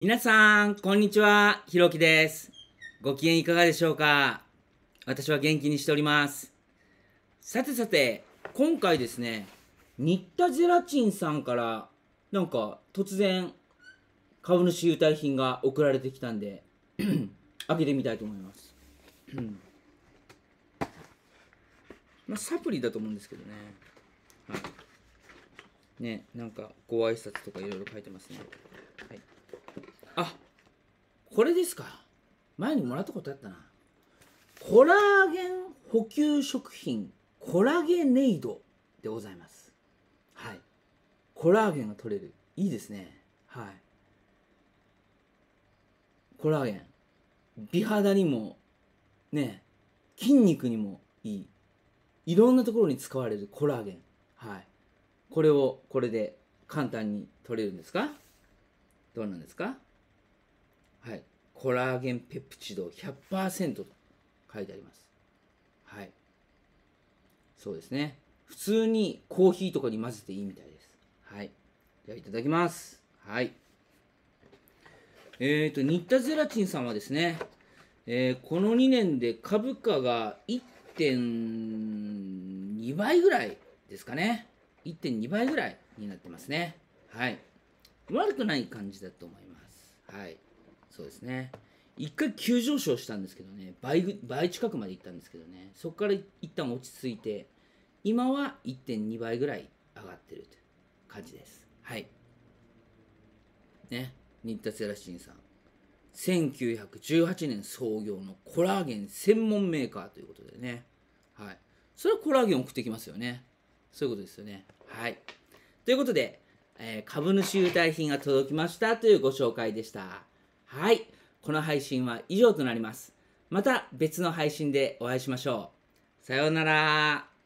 皆さん、こんにちは。ひろきです。ご機嫌いかがでしょうか私は元気にしております。さてさて、今回ですね、新田ゼラチンさんから、なんか突然、株主優待品が送られてきたんで、開けてみたいと思います。まあ、サプリだと思うんですけどね。はい。ね、なんかご挨拶とかいろいろ書いてますね。これですか前にもらったことあったなコラーゲン補給食品コラゲネイドでございますはいコラーゲンが取れるいいですねはいコラーゲン美肌にもね筋肉にもいいいろんなところに使われるコラーゲンはいこれをこれで簡単に取れるんですかどうなんですかはい、コラーゲンペプチド100%と書いてあります。はい。そうですね。普通にコーヒーとかに混ぜていいみたいです。はい。じゃあいただきます。はい。えっ、ー、と、ッタゼラチンさんはですね、えー、この2年で株価が1.2倍ぐらいですかね。1.2倍ぐらいになってますね。はい。悪くない感じだと思います。はい。そうですね一回急上昇したんですけどね倍倍近くまで行ったんですけどねそこから一旦落ち着いて今は1.2倍ぐらい上がってるという感じですはいね新田セラシンさん1918年創業のコラーゲン専門メーカーということでねはいそれはコラーゲン送ってきますよねそういうことですよねはいということで、えー、株主優待品が届きましたというご紹介でしたはい。この配信は以上となります。また別の配信でお会いしましょう。さようなら。